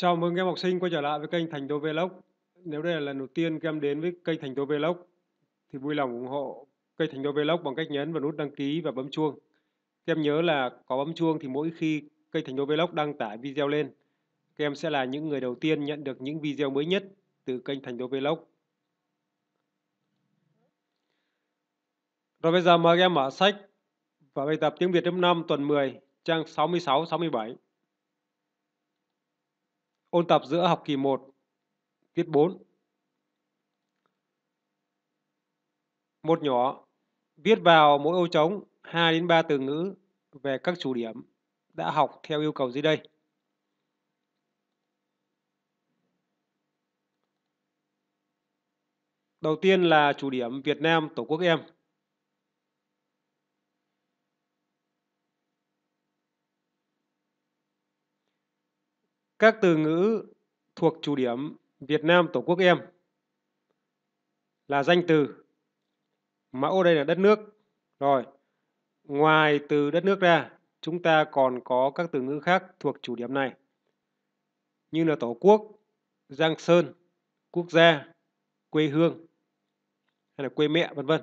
Chào mừng các em học sinh quay trở lại với kênh Thành Đô Vlog. Nếu đây là lần đầu tiên các em đến với kênh Thành Đô Vlog thì vui lòng ủng hộ kênh Thành Đô Vlog bằng cách nhấn vào nút đăng ký và bấm chuông. Các em nhớ là có bấm chuông thì mỗi khi kênh Thành Đô Vlog đăng tải video lên, các em sẽ là những người đầu tiên nhận được những video mới nhất từ kênh Thành Đô Vlog. Rồi bây giờ mời các em mở sách và bài tập tiếng Việt lớp 5 tuần 10, trang 66 67. Ôn tập giữa học kỳ 1, tiết 4. Một nhỏ, viết vào mỗi ô trống 2 đến 3 từ ngữ về các chủ điểm đã học theo yêu cầu dưới đây. Đầu tiên là chủ điểm Việt Nam Tổ quốc em. Các từ ngữ thuộc chủ điểm Việt Nam Tổ quốc em là danh từ. Mẫu đây là đất nước. Rồi, ngoài từ đất nước ra, chúng ta còn có các từ ngữ khác thuộc chủ điểm này. Như là Tổ quốc, Giang Sơn, quốc gia, quê hương hay là quê mẹ vân vân.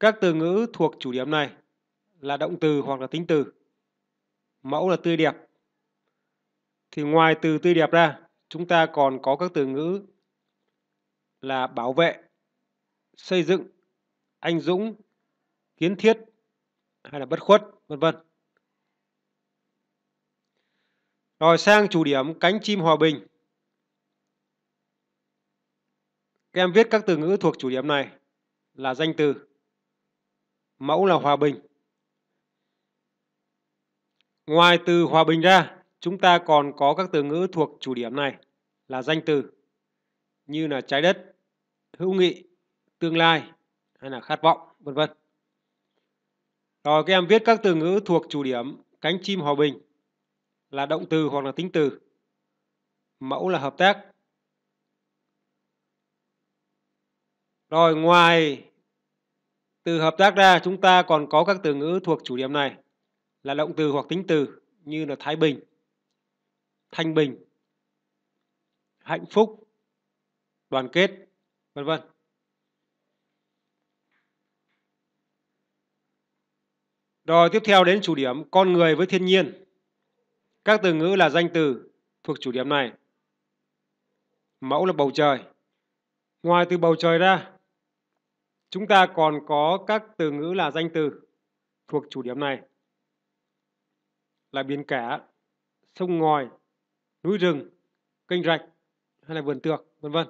Các từ ngữ thuộc chủ điểm này là động từ hoặc là tính từ. Mẫu là tươi đẹp, thì ngoài từ tươi đẹp ra chúng ta còn có các từ ngữ là bảo vệ xây dựng anh dũng kiến thiết hay là bất khuất vân vân rồi sang chủ điểm cánh chim hòa bình các em viết các từ ngữ thuộc chủ điểm này là danh từ mẫu là hòa bình ngoài từ hòa bình ra Chúng ta còn có các từ ngữ thuộc chủ điểm này là danh từ như là trái đất, hữu nghị, tương lai hay là khát vọng, vân vân. Rồi các em viết các từ ngữ thuộc chủ điểm cánh chim hòa bình là động từ hoặc là tính từ. Mẫu là hợp tác. Rồi ngoài từ hợp tác ra chúng ta còn có các từ ngữ thuộc chủ điểm này là động từ hoặc tính từ như là Thái Bình, thanh bình hạnh phúc đoàn kết vân vân rồi tiếp theo đến chủ điểm con người với thiên nhiên các từ ngữ là danh từ thuộc chủ điểm này mẫu là bầu trời ngoài từ bầu trời ra chúng ta còn có các từ ngữ là danh từ thuộc chủ điểm này là biển cả sông ngòi núi rừng, kênh rạch hay là vườn tược, vân vân.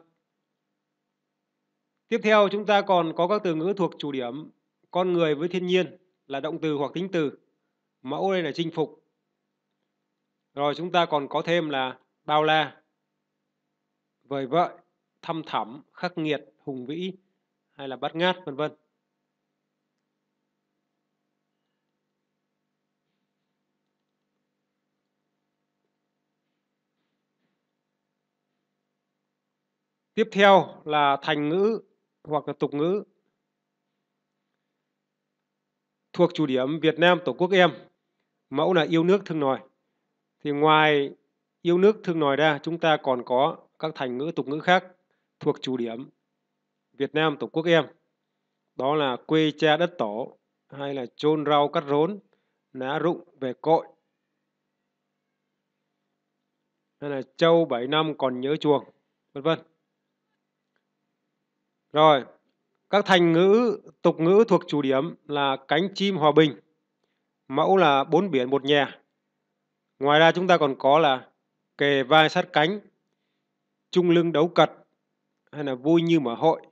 Tiếp theo chúng ta còn có các từ ngữ thuộc chủ điểm con người với thiên nhiên là động từ hoặc tính từ. Mẫu đây là chinh phục. Rồi chúng ta còn có thêm là bao la, vời vợi, thăm thẳm, khắc nghiệt, hùng vĩ hay là bắt ngát vân vân. Tiếp theo là thành ngữ hoặc là tục ngữ thuộc chủ điểm Việt Nam Tổ quốc em, mẫu là yêu nước thương nòi. Thì ngoài yêu nước thương nòi ra, chúng ta còn có các thành ngữ tục ngữ khác thuộc chủ điểm Việt Nam Tổ quốc em. Đó là quê cha đất tổ, hay là chôn rau cắt rốn, ná rụng về cội. Hay là châu bảy năm còn nhớ chuồng, vân vân. Rồi, các thành ngữ, tục ngữ thuộc chủ điểm là cánh chim hòa bình, mẫu là bốn biển một nhà. Ngoài ra chúng ta còn có là kề vai sát cánh, trung lưng đấu cật hay là vui như mở hội.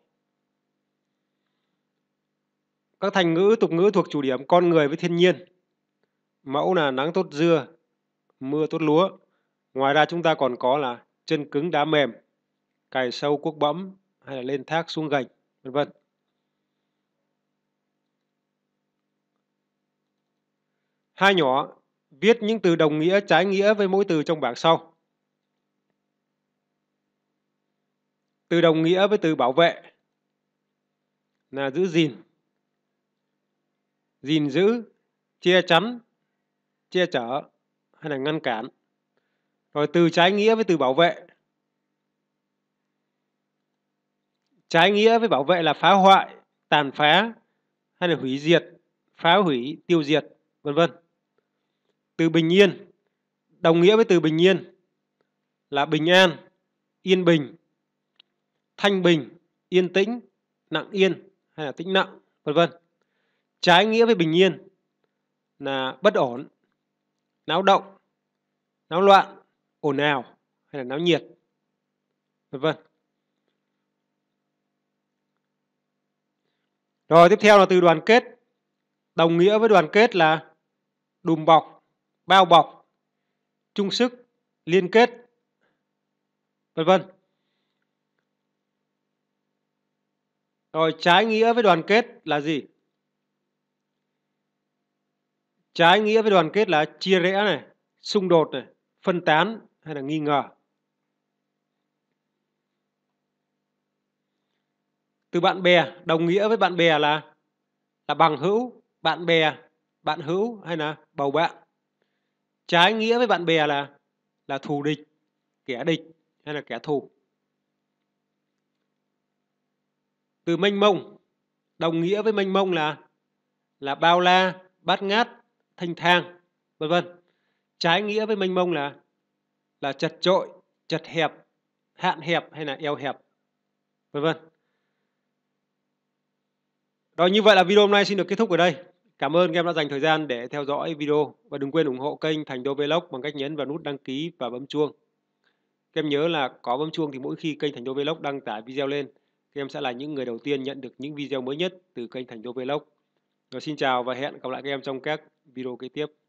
Các thành ngữ, tục ngữ thuộc chủ điểm con người với thiên nhiên. Mẫu là nắng tốt dưa, mưa tốt lúa. Ngoài ra chúng ta còn có là chân cứng đá mềm, cày sâu cuốc bẫm, hay là lên thác xuống gạch vân vân hai nhỏ viết những từ đồng nghĩa trái nghĩa với mỗi từ trong bảng sau từ đồng nghĩa với từ bảo vệ là giữ gìn gìn giữ che chắn che chở hay là ngăn cản rồi từ trái nghĩa với từ bảo vệ Trái nghĩa với bảo vệ là phá hoại, tàn phá hay là hủy diệt, phá hủy, tiêu diệt, vân vân. Từ bình yên đồng nghĩa với từ bình yên là bình an, yên bình, thanh bình, yên tĩnh, nặng yên hay là tĩnh nặng, vân vân. Trái nghĩa với bình yên là bất ổn, náo động, náo loạn, ồn ào hay là náo nhiệt, vân vân. Rồi tiếp theo là từ đoàn kết. Đồng nghĩa với đoàn kết là đùm bọc, bao bọc, chung sức, liên kết, vân vân. Rồi trái nghĩa với đoàn kết là gì? Trái nghĩa với đoàn kết là chia rẽ này, xung đột này, phân tán hay là nghi ngờ. từ bạn bè đồng nghĩa với bạn bè là là bằng hữu bạn bè bạn hữu hay là bầu bạn trái nghĩa với bạn bè là là thù địch kẻ địch hay là kẻ thù từ mênh mông đồng nghĩa với mênh mông là là bao la bát ngát thanh thang vân vân trái nghĩa với mênh mông là là chật trội chật hẹp hạn hẹp hay là eo hẹp vân vân rồi vâng, như vậy là video hôm nay xin được kết thúc ở đây. Cảm ơn các em đã dành thời gian để theo dõi video và đừng quên ủng hộ kênh Thành Đô Vlog bằng cách nhấn vào nút đăng ký và bấm chuông. Các em nhớ là có bấm chuông thì mỗi khi kênh Thành Đô Vlog đăng tải video lên, các em sẽ là những người đầu tiên nhận được những video mới nhất từ kênh Thành Đô Vlog. Rồi xin chào và hẹn gặp lại các em trong các video kế tiếp.